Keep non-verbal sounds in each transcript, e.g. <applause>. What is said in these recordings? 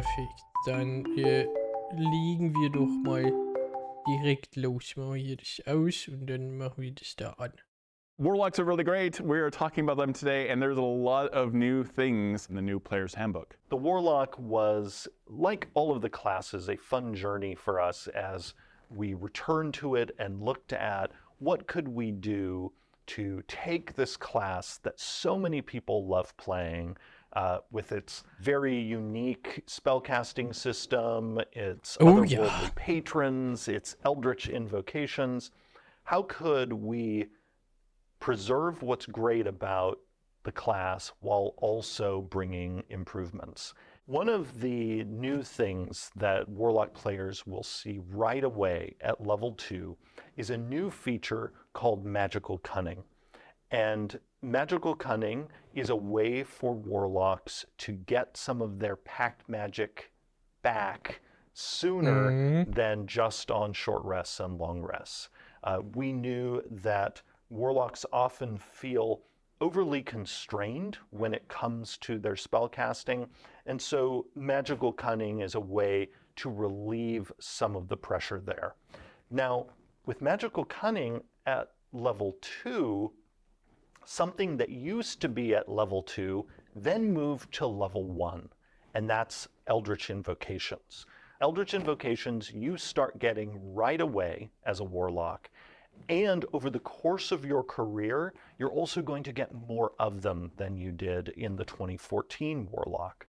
Perfekt. Dann äh, legen wir doch mal direkt los. Machen wir das aus und dann machen wir das da an. Warlocks are really great. We are talking about them today, and there's a lot of new things in the new player's handbook. The Warlock was, like all of the classes, a fun journey for us as we returned to it and looked at what could we do to take this class that so many people love playing uh, with its very unique spellcasting system, its Ooh, otherworldly yeah. patrons, its eldritch invocations. How could we preserve what's great about the class while also bringing improvements? One of the new things that Warlock players will see right away at level two is a new feature called Magical Cunning. And magical cunning is a way for warlocks to get some of their packed magic back sooner mm than just on short rests and long rests. Uh, we knew that warlocks often feel overly constrained when it comes to their spellcasting, and so magical cunning is a way to relieve some of the pressure there. Now, with magical cunning at level two, something that used to be at level two then moved to level one, and that's Eldritch Invocations. Eldritch Invocations you start getting right away as a warlock, and over the course of your career, you're also going to get more of them than you did in the 2014 Warlock.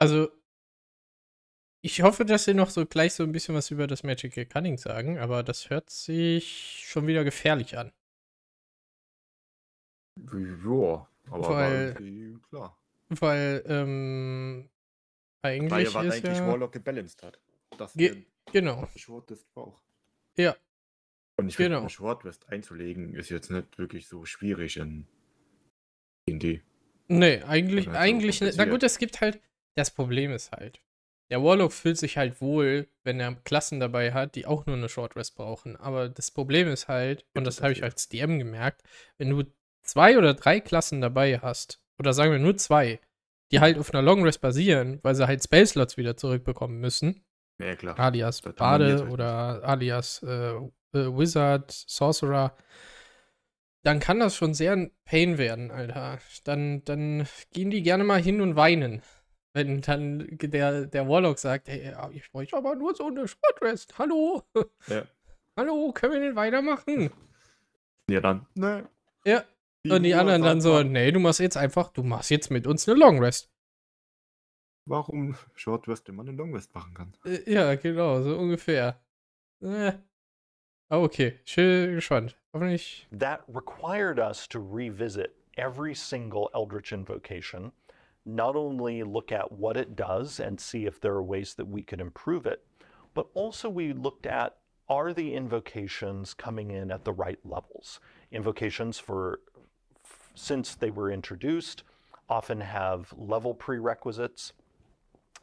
Also, ich hoffe, dass Sie noch so gleich so ein bisschen was über das Magical Cunning sagen, aber das hört sich schon wieder gefährlich an. Ja, aber weil, klar. Weil, ähm, eigentlich. Weil war ist eigentlich ja, Warlock gebalanced hat. Das ge genau. Shortlist auch. Ja. Und ich finde, genau. eine Shortlist einzulegen ist jetzt nicht wirklich so schwierig in D&D. Nee, eigentlich, eigentlich, so na gut, es gibt halt, das Problem ist halt, der Warlock fühlt sich halt wohl, wenn er Klassen dabei hat, die auch nur eine Short Rest brauchen. Aber das Problem ist halt, und das habe ich als DM gemerkt, wenn du zwei oder drei Klassen dabei hast, oder sagen wir nur zwei, die halt auf einer Long Rest basieren, weil sie halt Space Slots wieder zurückbekommen müssen. Ja, klar. Alias Bade halt oder alias äh, äh, Wizard, Sorcerer. Dann kann das schon sehr ein Pain werden, Alter. Dann, dann gehen die gerne mal hin und weinen. <laughs> Wenn dann der, der Warlock sagt, hey, ich bräuche aber nur so eine Short Rest. Hallo? Ja. <laughs> Hallo, können wir den weitermachen? Ja, dann. Nein. Ja, und die anderen dann so, nee, du machst jetzt einfach, du machst jetzt mit uns eine Long Rest. Warum <laughs> Short Rest, wenn man eine Long Rest machen kann? Äh, ja, genau, so ungefähr. Äh. Ah, okay, schön gespannt. Hoffentlich. That required us to revisit every single Eldritch invocation, not only look at what it does and see if there are ways that we could improve it, but also we looked at are the invocations coming in at the right levels? Invocations for since they were introduced, often have level prerequisites.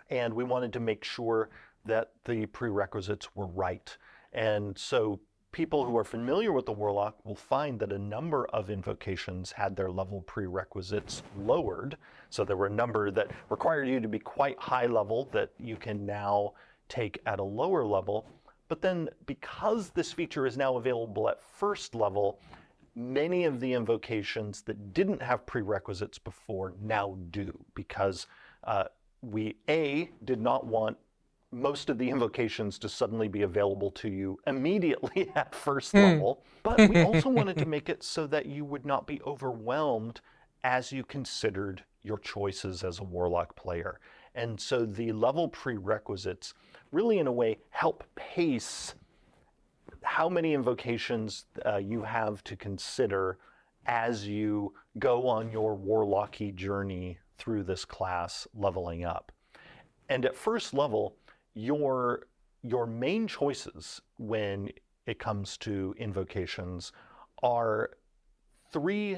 And we wanted to make sure that the prerequisites were right. And so people who are familiar with the Warlock will find that a number of invocations had their level prerequisites lowered. So there were a number that required you to be quite high level that you can now take at a lower level. But then because this feature is now available at first level, many of the invocations that didn't have prerequisites before now do because uh, we, A, did not want most of the invocations to suddenly be available to you immediately <laughs> at first mm. level, but we also wanted to <laughs> make it so that you would not be overwhelmed as you considered your choices as a warlock player. And so the level prerequisites really, in a way, help pace how many invocations uh, you have to consider as you go on your warlocky journey through this class leveling up. And at first level, your, your main choices when it comes to invocations are three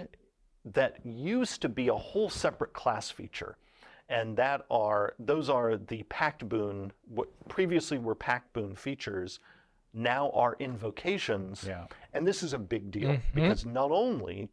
that used to be a whole separate class feature. And that are, those are the Pact Boon, what previously were Pact Boon features, now are invocations. Yeah. And this is a big deal mm-hmm. because not only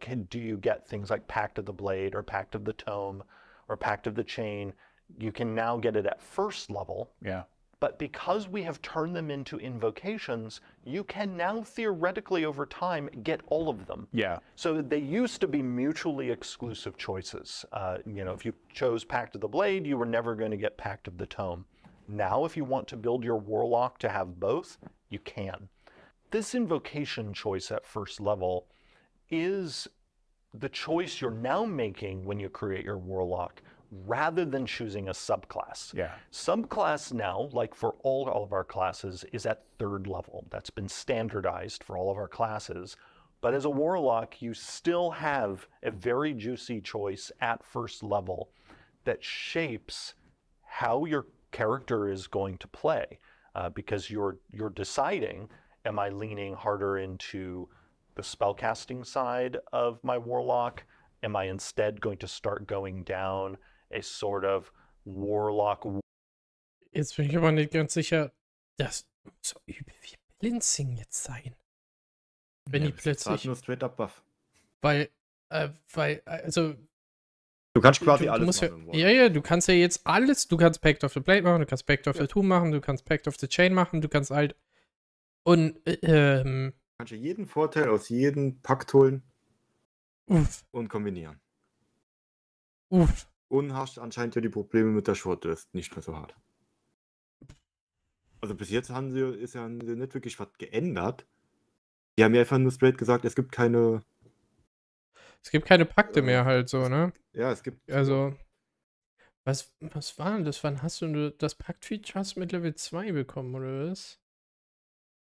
can, do you get things like Pact of the Blade or Pact of the Tome or Pact of the Chain, you can now get it at first level. Yeah. But because we have turned them into invocations, you can now theoretically over time get all of them. Yeah. So they used to be mutually exclusive choices. Uh, you know, if you chose Pact of the Blade, you were never going to get Pact of the Tome. Now, if you want to build your Warlock to have both, you can. This invocation choice at first level is the choice you're now making when you create your Warlock rather than choosing a subclass. Yeah. Subclass now, like for all, all of our classes, is at third level. That's been standardized for all of our classes. But as a warlock, you still have a very juicy choice at first level that shapes how your character is going to play uh, because you're you're deciding am I leaning harder into the spellcasting side of my warlock am I instead going to start going down a sort of warlock Jetzt bin ich aber nicht ganz sicher, das so übel wie Blinzing jetzt sein. Wenn ja, die plötzlich nur straight up buff. Weil äh, weil also Du kannst quasi du, alles du machen. Ja, ja, du kannst ja jetzt alles, du kannst Pact of the Blade machen, du kannst Pact of ja. the Tomb machen, du kannst Pact of the Chain machen, du kannst halt und äh, ähm, kannst ja jeden Vorteil aus jedem Pakt holen uff. und kombinieren. Uff. Und hast anscheinend ja die Probleme mit der Shortlist nicht mehr so hart. Also bis jetzt haben sie, ist ja nicht wirklich was geändert. Die haben ja einfach nur straight gesagt, es gibt keine es gibt keine Pakte äh, mehr halt so, ne? Ja, es gibt. Also. Was, was war denn das? Wann hast du das Pakt-Feature mit Level 2 bekommen, oder was?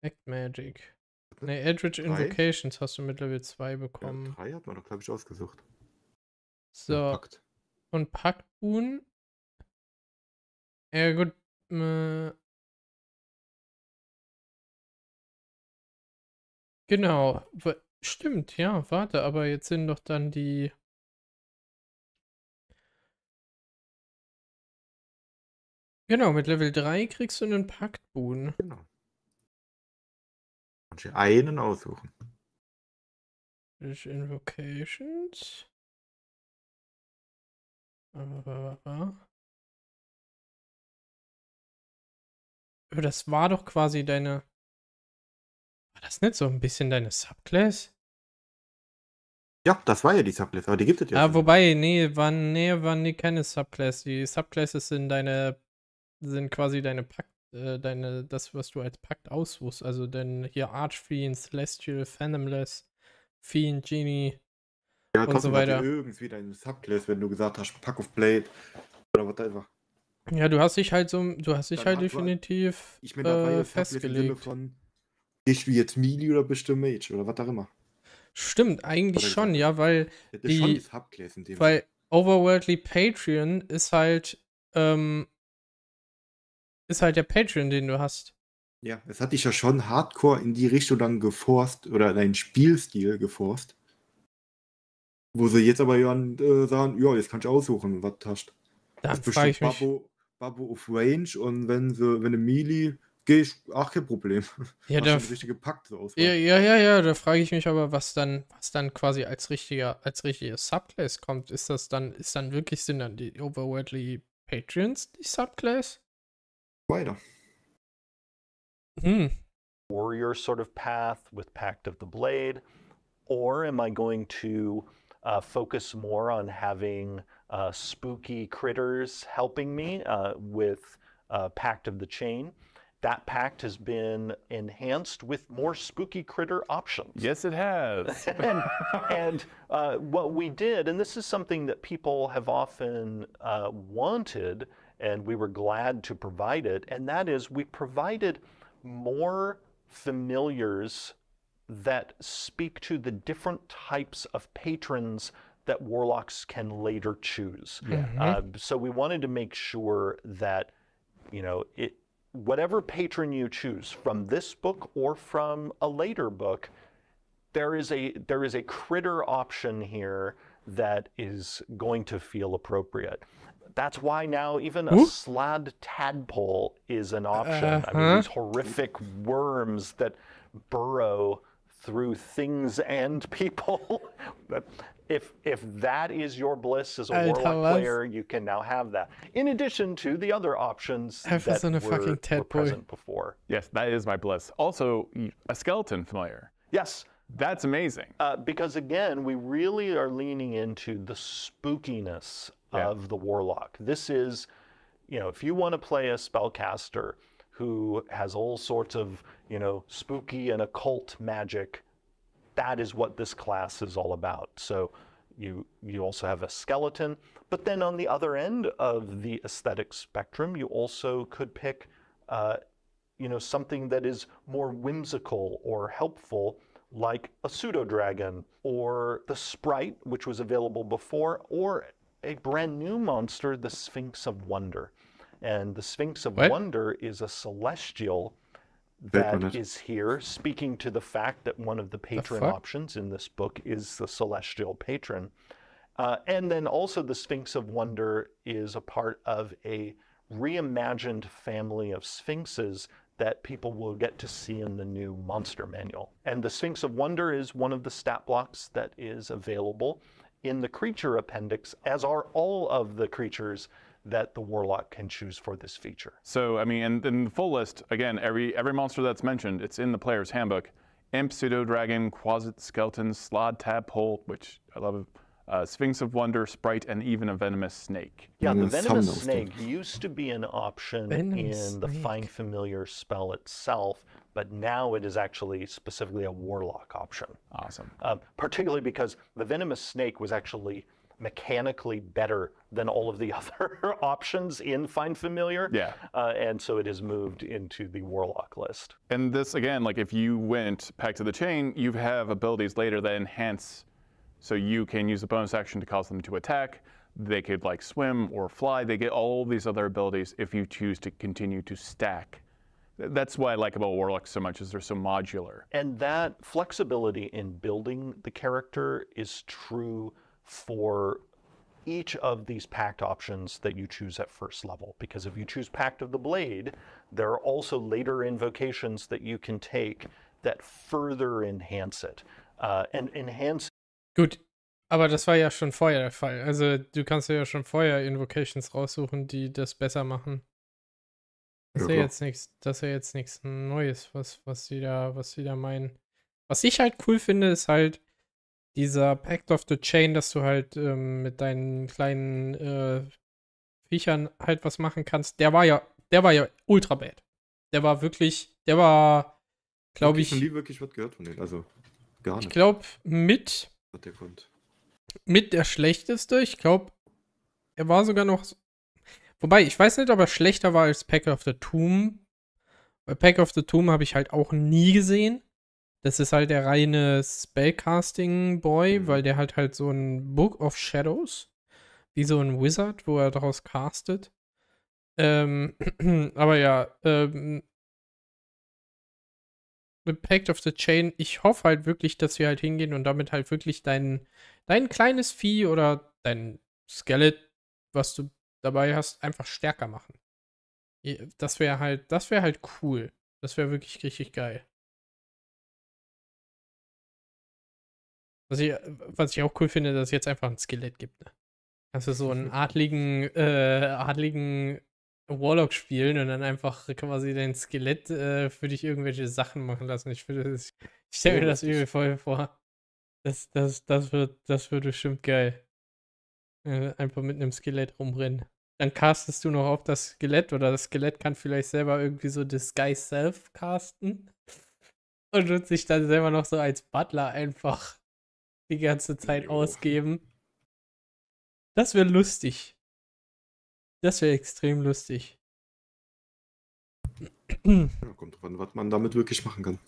Act Magic. Ne, Eldritch Invocations hast du mit Level 2 bekommen. Ja, 3 hat man doch, glaube ich, ausgesucht. So. Und Pakt. Und Paktboon. Ja, gut. Äh, genau. Stimmt, ja, warte, aber jetzt sind doch dann die. Genau, mit Level 3 kriegst du einen Paktboden. Genau. Kannst du einen aussuchen. Fish Invocations. Äh, äh, äh. Das war doch quasi deine. War das nicht so ein bisschen deine Subclass? Ja, das war ja die Subclass, aber die gibt es ja. Ah, wobei, nee, waren, nee, waren die keine Subclass. Die Subclasses sind deine, sind quasi deine Pakt, äh, deine, das, was du als Pakt auswusst. Also denn hier Archfiend, Celestial, Phantomless, Fiend, Genie. Ja, und so weiter. irgendwie deine Subclass, wenn du gesagt hast, Pack of Blade oder whatever. Ja, du hast dich halt so, du hast dich Dann halt, halt definitiv ich mein, äh, festgelegt. Ich wie jetzt Melee oder bestimmt Mage oder was auch immer. Stimmt, eigentlich oder schon, ja, weil. Das ist die, schon das in dem Weil Overworldly Patreon ist halt. Ähm, ist halt der Patreon, den du hast. Ja, es hat dich ja schon hardcore in die Richtung dann geforst oder deinen Spielstil geforst. Wo sie jetzt aber ja, äh, sagen, ja, jetzt kannst du aussuchen, was hast. Da frage ich mich. Babo, Babo of Range und wenn sie, wenn du Melee gehe ich, ach, kein Problem. Ja, da, richtige Pakt aus. Ja, ja, ja, ja, da frage ich mich aber, was dann, was dann quasi als richtiger, als richtige Subclass kommt. Ist das dann, ist dann wirklich, sind dann die Overworldly Patrons die Subclass? Weiter. Hm. Warrior sort of path with Pact of the Blade, or am I going to uh, focus more on having uh, spooky critters helping me uh, with uh, Pact of the Chain? That pact has been enhanced with more spooky critter options. Yes, it has. <laughs> and, and uh, what we did, and this is something that people have often uh, wanted, and we were glad to provide it, and that is we provided more familiars that speak to the different types of patrons that warlocks can later choose. Mm-hmm. Uh, so we wanted to make sure that, you know, it, whatever patron you choose from this book or from a later book, there is a there is a critter option here that is going to feel appropriate. That's why now even a Ooh. Hmm? slad tadpole is an option. uh I mean uh-huh. these horrific worms that burrow through things and people. <laughs> if if that is your bliss as a warlock player, you can now have that. In addition to the other options that were, fucking were present before. Yes, that is my bliss. Also, a skeleton familiar. Yes. That's amazing. Uh, because again, we really are leaning into the spookiness yeah. of the warlock. This is, you know, if you want to play a spellcaster who has all sorts of, you know, spooky and occult magic that is what this class is all about. So you, you also have a skeleton, but then on the other end of the aesthetic spectrum, you also could pick uh, you know, something that is more whimsical or helpful, like a pseudo dragon or the sprite, which was available before, or a brand new monster, the Sphinx of Wonder. And the Sphinx of what? Wonder is a celestial that is here, speaking to the fact that one of the patron the options in this book is the celestial patron. Uh, and then also, the Sphinx of Wonder is a part of a reimagined family of sphinxes that people will get to see in the new monster manual. And the Sphinx of Wonder is one of the stat blocks that is available in the creature appendix, as are all of the creatures that the Warlock can choose for this feature. So, I mean, and then the full list, again, every, every monster that's mentioned, it's in the player's handbook. Imp, Pseudo Dragon, Quasit, Skeleton, Slod, Tadpole, which I love, uh, Sphinx of Wonder, Sprite, and even a Venomous Snake. Yeah, the mm, Venomous Snake used to be an option venomous in the Find Familiar spell itself, but now it is actually specifically a Warlock option. Awesome. Um, particularly because the Venomous Snake was actually mechanically better than all of the <laughs> other options in Find Familiar. Yeah. Uh, and so it is moved into the Warlock list. And this, again, like if you went back to the Chain, you have abilities later that enhance. So you can use a bonus action to cause them to attack. They could like swim or fly. They get all these other abilities if you choose to continue to stack that's why I like about warlocks so much is they're so modular. And that flexibility in building the character is true for each of these packed options that you choose at first level. Because if you choose Pact of the Blade, there are also later invocations that you can take that further enhance it. Uh, and enhance. Gut, aber das war ja schon vorher der Fall. Also du kannst ja schon vorher Invocations raussuchen, die das besser machen. Das ist ja jetzt nichts, das ist ja jetzt nichts Neues, was, was sie da, was sie da meinen. Was ich halt cool finde, ist halt, dieser Pact of the Chain, dass du halt ähm, mit deinen kleinen äh, Viechern halt was machen kannst, der war ja, der war ja ultra bad. Der war wirklich, der war, glaube ich. Ich habe nie wirklich was gehört von denen, also gar nicht. Ich glaube, mit. Was der kommt. Mit der schlechteste. Ich glaube, er war sogar noch. Wobei, ich weiß nicht, ob er schlechter war als Pack of the Tomb. Weil Pack of the Tomb habe ich halt auch nie gesehen. Das ist halt der reine Spellcasting-Boy, mhm. weil der halt halt so ein Book of Shadows, wie so ein Wizard, wo er daraus castet. Ähm, <clears throat> aber ja, ähm, The Pact of the Chain, ich hoffe halt wirklich, dass wir halt hingehen und damit halt wirklich dein, dein kleines Vieh oder dein Skelett, was du dabei hast, einfach stärker machen. Äh, das wäre halt, das wäre halt cool. Das wäre wirklich richtig geil. Was ich, was ich auch cool finde, dass es jetzt einfach ein Skelett gibt. Kannst ne? du so einen mhm. adligen, äh, adligen Warlock spielen und dann einfach quasi dein Skelett äh, für dich irgendwelche Sachen machen lassen. Ich, ich stelle mir oh, das übel voll vor. Das, das, das, wird, das wird bestimmt geil. Äh, einfach mit einem Skelett rumrennen. Dann castest du noch auf das Skelett oder das Skelett kann vielleicht selber irgendwie so Disguise Self casten und nutzt sich dann selber noch so als Butler einfach die ganze Zeit jo. ausgeben. Das wäre lustig. Das wäre extrem lustig. Ja, kommt drauf an, was man damit wirklich machen kann.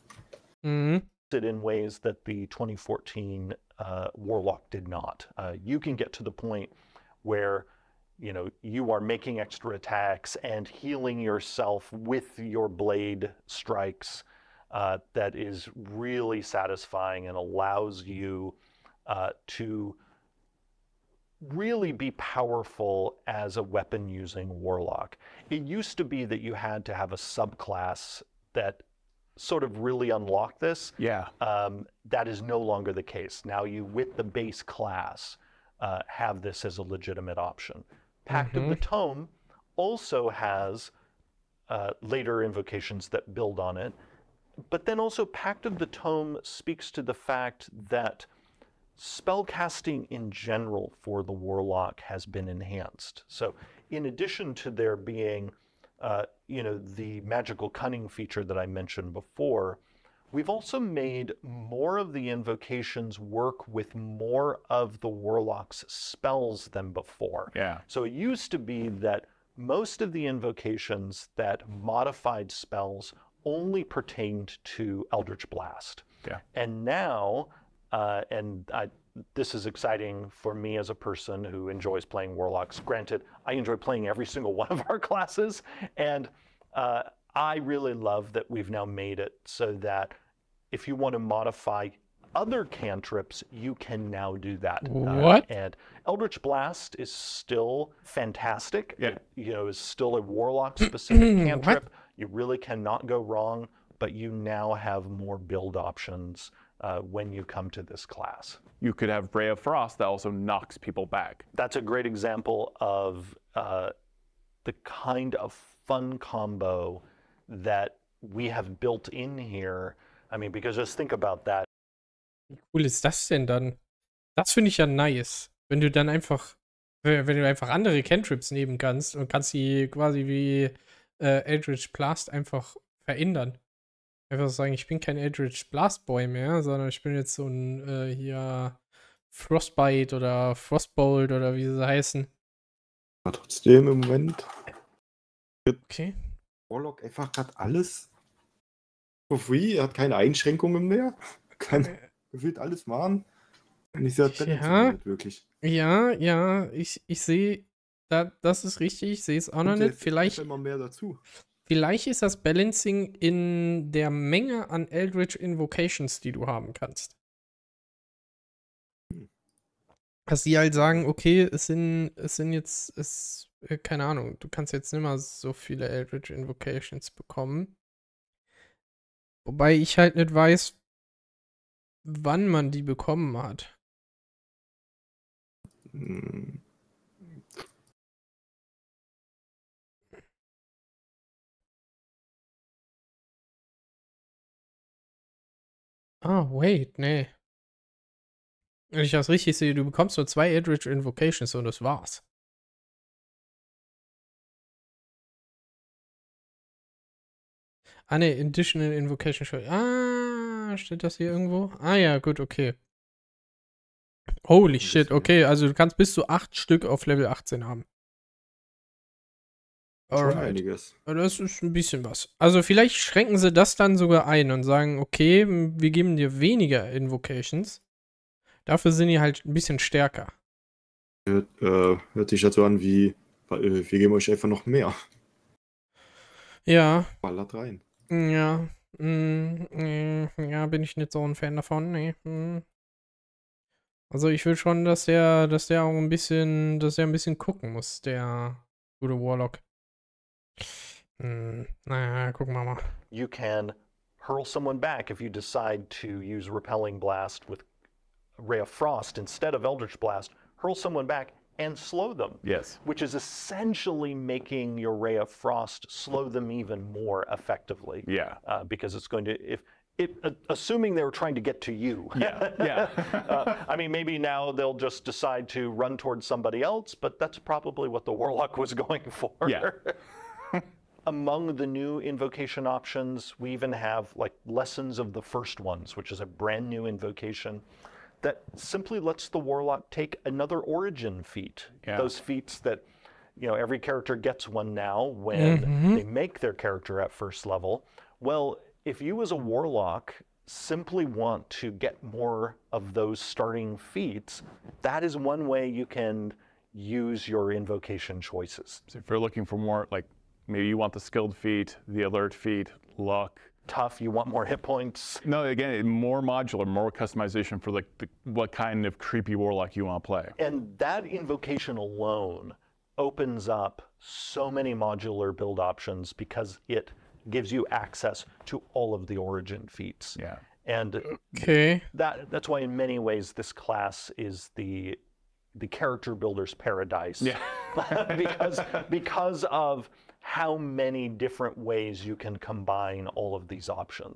Mhm. In ways that the 2014 uh, Warlock did not. Uh, you can get to the point where you know you are making extra attacks and healing yourself with your blade strikes. Uh, that is really satisfying and allows you uh, to really be powerful as a weapon using warlock. It used to be that you had to have a subclass that sort of really unlocked this. Yeah. Um, that is no longer the case. Now you, with the base class, uh, have this as a legitimate option. Pact mm-hmm. of the Tome also has uh, later invocations that build on it. But then also, Pact of the Tome speaks to the fact that spellcasting in general for the warlock has been enhanced. So in addition to there being, uh, you know, the magical cunning feature that I mentioned before, we've also made more of the invocations work with more of the warlock's spells than before. Yeah. So it used to be that most of the invocations that modified spells only pertained to Eldritch Blast. Yeah. And now uh, and I, this is exciting for me as a person who enjoys playing warlocks. Granted, I enjoy playing every single <laughs> one of our classes, and uh, I really love that we've now made it so that if you want to modify other cantrips, you can now do that. Uh, what? Uh, and Eldritch Blast is still fantastic. Yeah. It, you know, is still a warlock specific <clears throat> cantrip. What? You really cannot go wrong, but you now have more build options uh, when you come to this class. You could have Ray of Frost that also knocks people back. That's a great example of uh, the kind of fun combo that we have built in here. I mean, because just think about that. Wie cool ist das denn dann? Das finde ich ja nice. Wenn du dann einfach, wenn du einfach andere Cantrips nehmen kannst und kannst sie quasi wie äh, Eldritch Blast einfach verändern. einfach sagen, ich bin kein Eldritch Blastboy mehr, sondern ich bin jetzt so ein äh, hier Frostbite oder Frostbolt oder wie sie heißen. Aber trotzdem im Moment. Okay. Warlock einfach gerade alles for free, er hat keine Einschränkungen mehr, <laughs> kann äh. will alles machen. Und ich sage, ja, wirklich. Ja, ja, ich, ich sehe, da, das ist richtig, ich sehe es auch noch nicht. Vielleicht. Immer mehr dazu. Vielleicht ist das Balancing in der Menge an Eldritch Invocations, die du haben kannst. Dass die halt sagen, okay, es sind, es sind jetzt, es, äh, keine Ahnung, du kannst jetzt nicht mehr so viele Eldritch Invocations bekommen. Wobei ich halt nicht weiß, wann man die bekommen hat. Hm. Ah, wait, nee. Wenn ich das richtig sehe, du bekommst nur zwei Eldritch Invocations und das war's. Ah ne, Additional Invocation Shot. Ah, steht das hier irgendwo? Ah ja, gut, okay. Holy shit, okay, also du kannst bis zu acht Stück auf Level 18 haben einiges. Das ist ein bisschen was. Also vielleicht schränken sie das dann sogar ein und sagen, okay, wir geben dir weniger Invocations. Dafür sind die halt ein bisschen stärker. Hört, äh, hört sich dazu an wie, äh, wir geben euch einfach noch mehr. Ja. Ballert rein. Ja. Mm, mm, ja, bin ich nicht so ein Fan davon. Nee. Mm. Also ich will schon, dass der, dass der auch ein bisschen, dass der ein bisschen gucken muss, der gute Warlock. Mm, nah, You can hurl someone back if you decide to use Repelling Blast with Ray of Frost instead of Eldritch Blast. Hurl someone back and slow them. Yes. Which is essentially making your Ray of Frost slow them even more effectively. Yeah. Uh, because it's going to, if, it, uh, assuming they were trying to get to you. Yeah, yeah. <laughs> uh, I mean, maybe now they'll just decide to run towards somebody else, but that's probably what the warlock was <laughs> going for. Yeah among the new invocation options, we even have like Lessons of the First Ones, which is a brand new invocation that simply lets the warlock take another origin feat. Yeah. Those feats that, you know, every character gets one now when mm-hmm. they make their character at first level. Well, if you as a warlock simply want to get more of those starting feats, that is one way you can use your invocation choices. So if you're looking for more like maybe you want the skilled feet, the alert feet, luck. Tough, you want more hit points. No, again, more modular, more customization for like the, what kind of creepy warlock you want to play. And that invocation alone opens up so many modular build options because it gives you access to all of the origin feats. Yeah. And okay. that that's why in many ways this class is the the character builder's paradise. Yeah. <laughs> because because of how many different ways you can combine all of these options.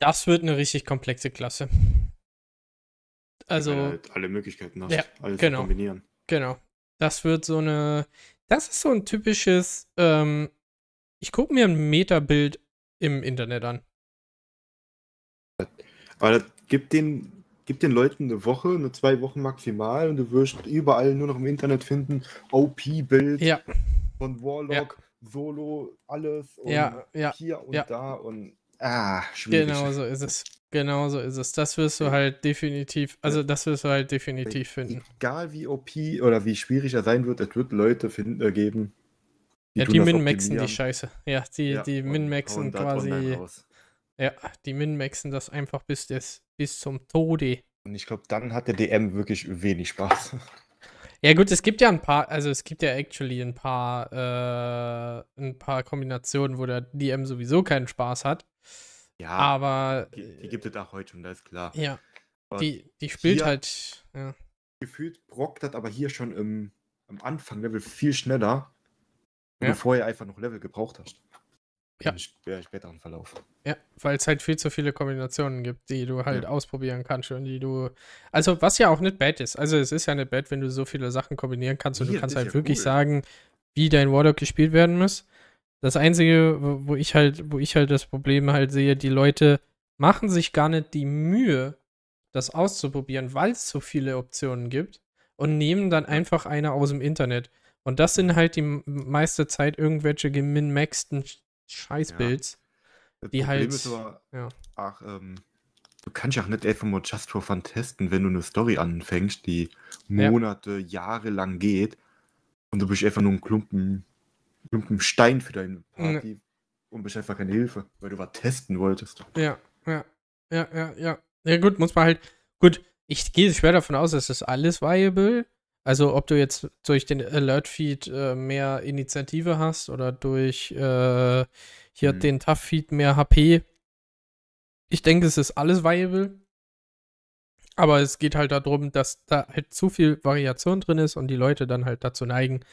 das wird eine richtig komplexe Klasse. Also halt alle Möglichkeiten hast, ja, alles genau, kombinieren. Genau. Das wird so eine das ist so ein typisches ähm, ich gucke mir ein Metabild im Internet an. Aber das gibt den gib den Leuten eine Woche, nur zwei Wochen maximal und du wirst überall nur noch im Internet finden, OP-Bild. Ja von Warlock, ja. Solo, alles und ja, ja, hier und da und ah, schwierig. Genau so ist es. Genau so ist es. Das wirst du halt definitiv, also das wirst du halt definitiv finden. Egal wie OP oder wie schwierig er sein wird, es wird Leute finden, äh, geben. Die ja, die min-maxen die Scheiße. Ja, die, ja, die min-maxen quasi. Ja, die min-maxen das einfach bis, des, bis zum Tode. Und ich glaube, dann hat der DM wirklich wenig Spaß. <laughs> Ja gut, es gibt ja ein paar, also es gibt ja actually ein paar, äh, ein paar Kombinationen, wo der DM sowieso keinen Spaß hat. Ja, aber die, die gibt es auch heute schon, das ist klar. Ja, aber die, die spielt halt. Ja. Gefühlt brockt das aber hier schon im, am Anfang Level viel schneller, ja. bevor ihr einfach noch Level gebraucht hast. Ja. Im späteren Verlauf. Ja, weil es halt viel zu viele Kombinationen gibt, die du halt ja. ausprobieren kannst und die du. Also, was ja auch nicht bad ist. Also, es ist ja nicht bad, wenn du so viele Sachen kombinieren kannst und Hier, du kannst halt ja wirklich cool. sagen, wie dein Warlock gespielt werden muss. Das einzige, wo ich halt, wo ich halt das Problem halt sehe, die Leute machen sich gar nicht die Mühe, das auszuprobieren, weil es so viele Optionen gibt und nehmen dann einfach eine aus dem Internet. Und das sind halt die meiste Zeit irgendwelche geminmaxten Scheißbilds. Ja. Das die Problem halt, ist aber, ja. ach, ähm, du kannst ja auch nicht einfach mal just for fun testen, wenn du eine Story anfängst, die Monate, ja. Jahre lang geht und du bist einfach nur ein Klumpen, Klumpen Stein für deine Party ja. und bist einfach keine Hilfe, weil du was testen wolltest. Ja, ja, ja, ja, ja. Ja gut, muss man halt, gut, ich gehe schwer davon aus, dass das alles viable also ob du jetzt durch den Alert-Feed äh, mehr Initiative hast oder durch äh, hier mhm. hat den Tough Feed mehr HP. Ich denke, es ist alles viable. Aber es geht halt darum, dass da halt zu viel Variation drin ist und die Leute dann halt dazu neigen,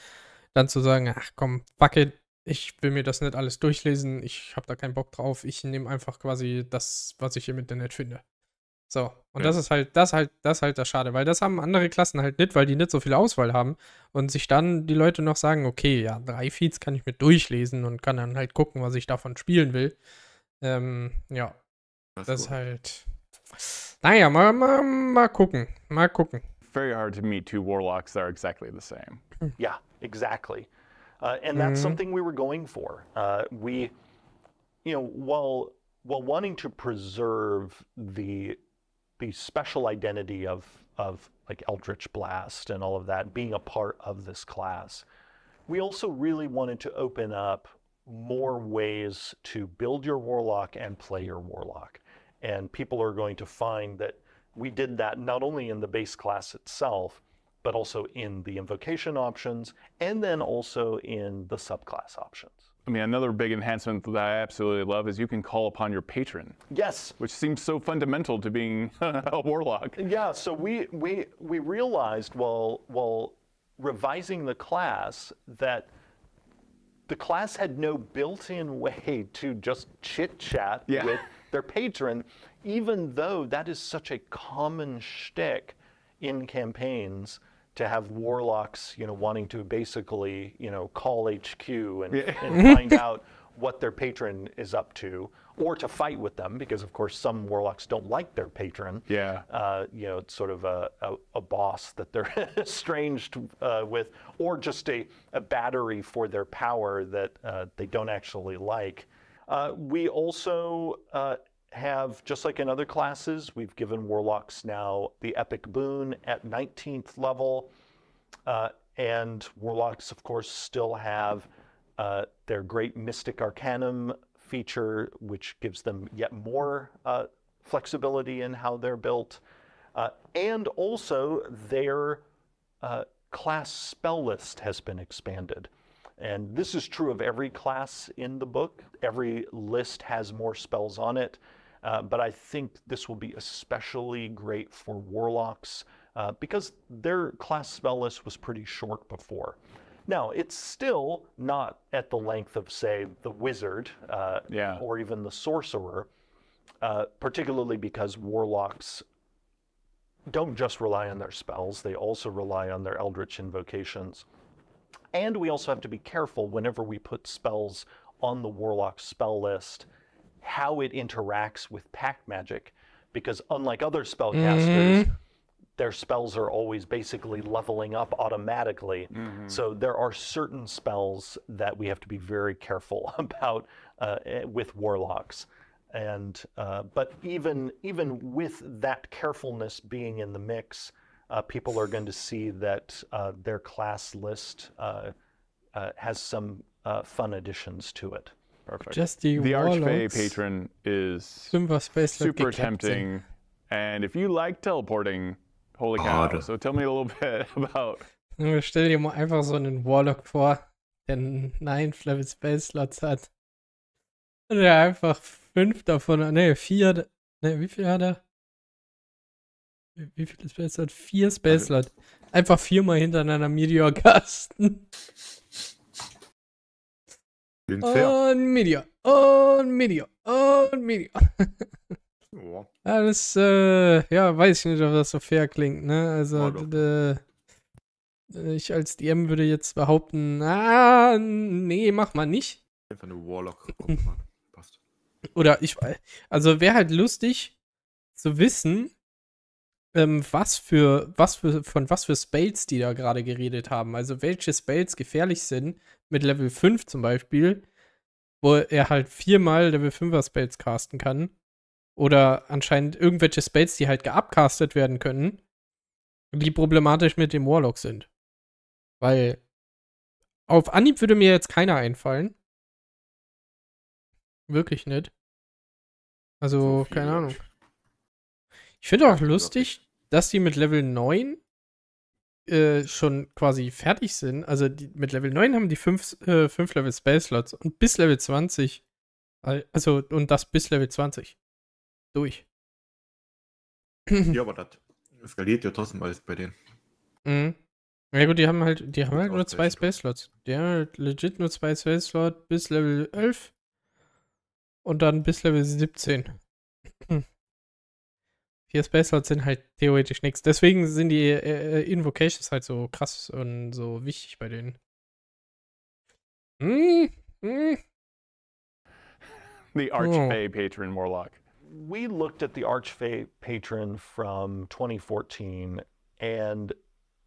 dann zu sagen, ach komm, fuck it, ich will mir das nicht alles durchlesen, ich habe da keinen Bock drauf, ich nehme einfach quasi das, was ich im Internet finde. So. Und ja. das ist halt, das halt, das halt das Schade, weil das haben andere Klassen halt nicht, weil die nicht so viel Auswahl haben und sich dann die Leute noch sagen, okay, ja, drei Feeds kann ich mir durchlesen und kann dann halt gucken, was ich davon spielen will. Ähm, ja. That's das ist halt. Naja, mal, mal, mal gucken. Mal gucken. Very hard to meet two warlocks that are exactly the same. Hm. Yeah, exactly. Uh, and that's mhm. something we were going for. Uh, we, you know, while while wanting to preserve the the special identity of of like Eldritch Blast and all of that being a part of this class. We also really wanted to open up more ways to build your warlock and play your warlock. And people are going to find that we did that not only in the base class itself, but also in the invocation options, and then also in the subclass options. I mean, another big enhancement that I absolutely love is you can call upon your patron. Yes. Which seems so fundamental to being <laughs> a warlock. Yeah. So we we we realized while while revising the class that the class had no built-in <laughs> way to just chit chat yeah. with their patron, even though that is such a common shtick in campaigns to have warlocks, you know, wanting to basically, you know, call HQ and, yeah. and <laughs> find out what their patron is up to, or to fight with them, because of course some warlocks don't like their patron. Yeah. Uh, you know, it's sort of a, a, a boss that they're <laughs> estranged uh, with, or just a, a battery for their power that uh, they don't actually like. Uh, we also uh, have, just like in other classes, we've given warlocks now the epic boon at 19th level. Uh, and warlocks, of course, still have uh, their great mystic arcanum feature, which gives them yet more uh, flexibility in how they're built. Uh, and also, their uh, class spell list has been expanded. And this is true of every class in the book. Every list has more spells on it. Uh, but I think this will be especially great for warlocks uh, because their class spell list was pretty short before. Now, it's still not at the length of, say, the wizard uh, yeah. or even the sorcerer, uh, particularly because warlocks don't just rely on their spells, they also rely on their eldritch invocations. And we also have to be careful whenever we put spells on the warlock spell list how it interacts with pack magic, because unlike other spellcasters, mm-hmm. their spells are always basically leveling up automatically. Mm-hmm. So there are certain spells that we have to be very careful <laughs> about uh, eh, with warlocks. And uh, but even even with that carefulness being in the mix, uh, people are going to see that uh, their class list uh, uh, has some fun additions to it. Perfect. Majesty the Archfey patron is super tempting. tempting. And if you like teleporting, holy cow. God. So tell me a little <laughs> bit about. Stell dir mal einfach so einen Warlock vor, der nine Level Space Slots hat. Und der einfach fünf davon, ne, vier, ne, wie viel hat er? Wie viele Space Slot? Four Space Slot. Einfach viermal hintereinander Meteor Kasten. <laughs> Klingt fair. Und Media. Und Media. Und Media. ja. Alles, <laughs> äh, ja, weiß ich nicht, ob das so fair klingt, ne? Also, ah, ich als DM würde jetzt behaupten, ah, nee, mach mal nicht. Einfach eine Warlock. <laughs> Passt. Oder ich, also wäre halt lustig zu wissen, ähm, was für, was für, von was für Spells die da gerade geredet haben. Also welche Spells gefährlich sind, mit Level 5 zum Beispiel, wo er halt viermal Level 5er Spells casten kann. Oder anscheinend irgendwelche Spells, die halt geabcastet werden können, die problematisch mit dem Warlock sind. Weil auf Anhieb würde mir jetzt keiner einfallen. Wirklich nicht. Also, keine Ahnung. Ich finde auch lustig, dass die mit Level 9 äh, schon quasi fertig sind. Also die, mit Level 9 haben die 5 äh, Level Space Slots und bis Level 20, also und das bis Level 20 durch. Ja, <clears throat> aber das skaliert ja trotzdem alles bei denen. Mhm. Ja gut, die haben halt, die haben halt nur zwei Space Slots. Die haben halt legit nur zwei Space Slots bis Level 11 und dann bis Level 17. Hm. <clears throat> Slots sind halt theoretisch nichts. Deswegen sind die äh, äh, Invocations halt so krass und so wichtig bei denen. Mm, mm. The Archfey oh. patron Warlock. We looked at the Archfey patron from 2014 and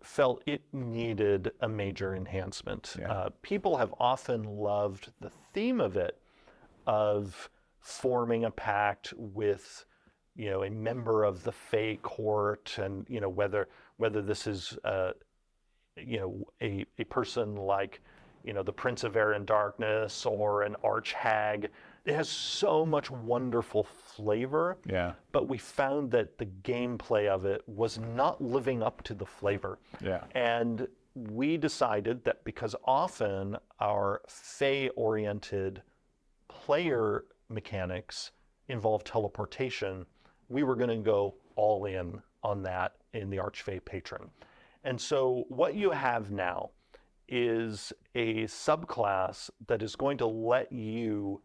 felt it needed a major enhancement. Yeah. Uh, people have often loved the theme of it, of forming a pact with you know, a member of the Fey court, and you know whether whether this is uh, you know a, a person like you know the Prince of Air and Darkness or an arch hag. It has so much wonderful flavor. Yeah. But we found that the gameplay of it was not living up to the flavor. Yeah. And we decided that because often our Fey-oriented player mechanics involve teleportation, we were going to go all in on that in the Archfey patron. And so what you have now is a subclass that is going to let you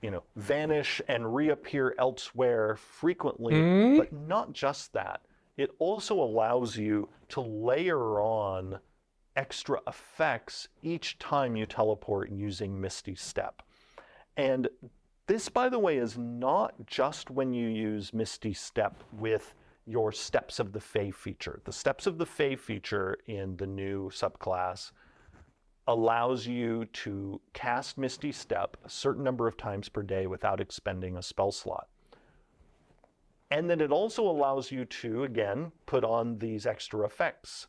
you know vanish and reappear elsewhere frequently mm but not just that it also allows you to layer on extra effects each time you teleport using misty step and this, by the way, is not just when you use Misty Step with your Steps of the Fey feature. The Steps of the Fey feature in the new subclass allows you to cast Misty Step a certain number of times per day without expending a spell slot. And then it also allows you to, again, put on these extra effects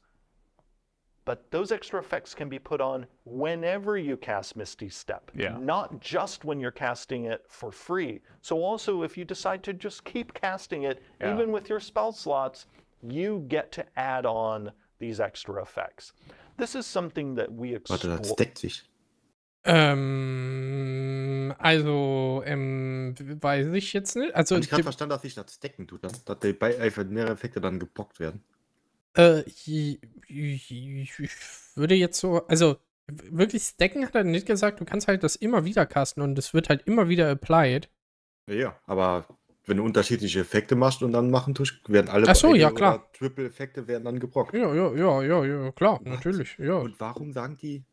but those extra effects can be put on whenever you cast Misty Step, yeah. not just when you're casting it for free. So also, if you decide to just keep casting it, yeah. even with your spell slots, you get to add on these extra effects. This is something that we Warte, das deckt sich. Ähm, also, ähm, weiß ich jetzt nicht. Also, ich habe verstanden, dass sich das decken tut, dass, die Beieifer äh, mehrere Effekte dann gebockt werden. Äh, ich, ich, ich würde jetzt so, also wirklich stacken hat er nicht gesagt, du kannst halt das immer wieder casten und es wird halt immer wieder applied. Ja, aber wenn du unterschiedliche Effekte machst und dann machen tust, werden alle Ach so, ja, klar. Triple Effekte werden dann gebrockt. Ja, ja, ja, ja, ja, klar, Was? natürlich, ja. Und warum sagen die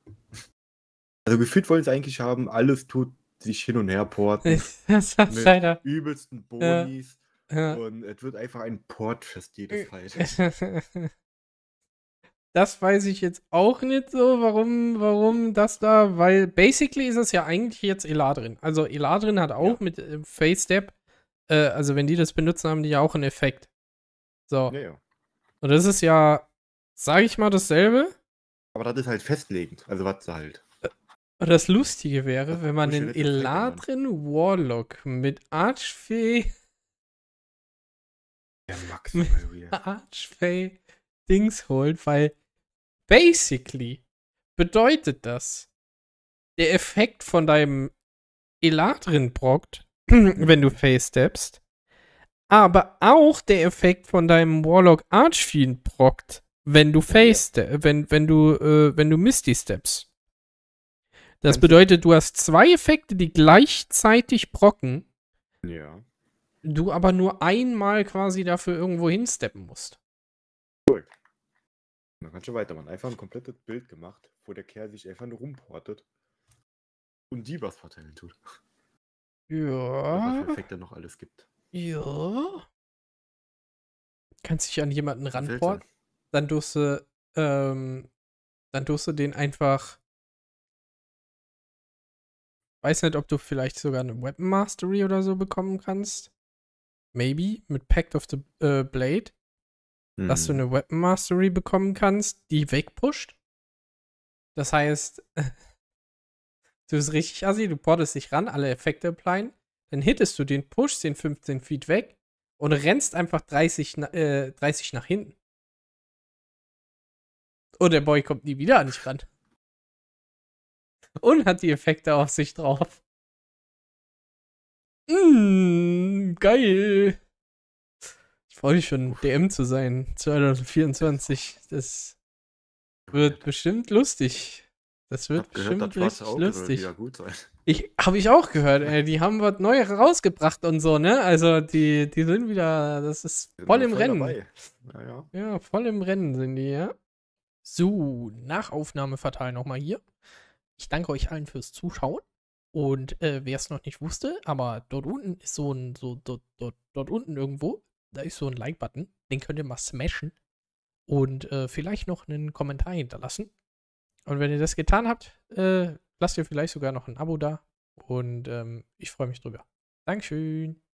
Also gefühlt wollen sie eigentlich haben, alles tut sich hin und her porten. <laughs> das ist leider übelsten Bonis. Ja. Ja. Und es wird einfach ein Port fest jedes Fight. <laughs> das weiß ich jetzt auch nicht so, warum, warum das da, weil basically ist es ja eigentlich jetzt Eladrin. Also Eladrin hat auch ja. mit äh, Face Step, äh, also wenn die das benutzen, haben die ja auch einen Effekt. So. Ja, ja. Und das ist ja, sage ich mal, dasselbe. Aber das ist halt festlegend, also was halt. Äh, das Lustige wäre, das wenn man den Eladrin Warlock mit Archfee der Max Archway Dings holt, weil basically bedeutet das, der Effekt von deinem Eladrin brockt, <clears throat> wenn du Face steppst, aber auch der Effekt von deinem Warlock Archfiend brockt, wenn du Face, ja. wenn, wenn du, äh, wenn du Misty steps. Das bedeutet, du hast zwei Effekte, die gleichzeitig brocken. Ja du aber nur einmal quasi dafür irgendwo hinsteppen musst. Cool. Man kann schon weitermachen. Einfach ein komplettes Bild gemacht, wo der Kerl sich einfach nur rumportet und die was verteilen tut. Ja. Was perfekt dann noch alles gibt. Ja. Kannst dich an jemanden ranporten, dann tust du, ähm, dann tust du den einfach. Weiß nicht, ob du vielleicht sogar eine Weapon Mastery oder so bekommen kannst maybe, mit Pact of the äh, Blade, mhm. dass du mhm. eine Weapon Mastery bekommen kannst, die wegpusht. Das heißt, <laughs> du bist richtig assi, du portest dich ran, alle Effekte applyen, dann hittest du den Push, den 15 Feet weg und rennst einfach 30, äh, 30 nach hinten. Und der Boy kommt nie wieder an dich ran. Und hat die Effekte auf sich drauf. Mm, geil. Ich freue mich schon, DM zu sein. 2024. Das wird bestimmt lustig. Das wird hab bestimmt gehört, das lustig. Ich habe ich auch gehört. Ey, die haben was Neues rausgebracht und so ne. Also die die sind wieder. Das ist voll im voll Rennen. Ja, ja. ja, voll im Rennen sind die ja. So, Nachaufnahme verteilen nochmal hier. Ich danke euch allen fürs Zuschauen. Und äh, wer es noch nicht wusste, aber dort unten ist so ein, so dort, dort, dort unten irgendwo, da ist so ein Like-Button, den könnt ihr mal smashen und äh, vielleicht noch einen Kommentar hinterlassen. Und wenn ihr das getan habt, äh, lasst ihr vielleicht sogar noch ein Abo da und ähm, ich freue mich drüber. Dankeschön.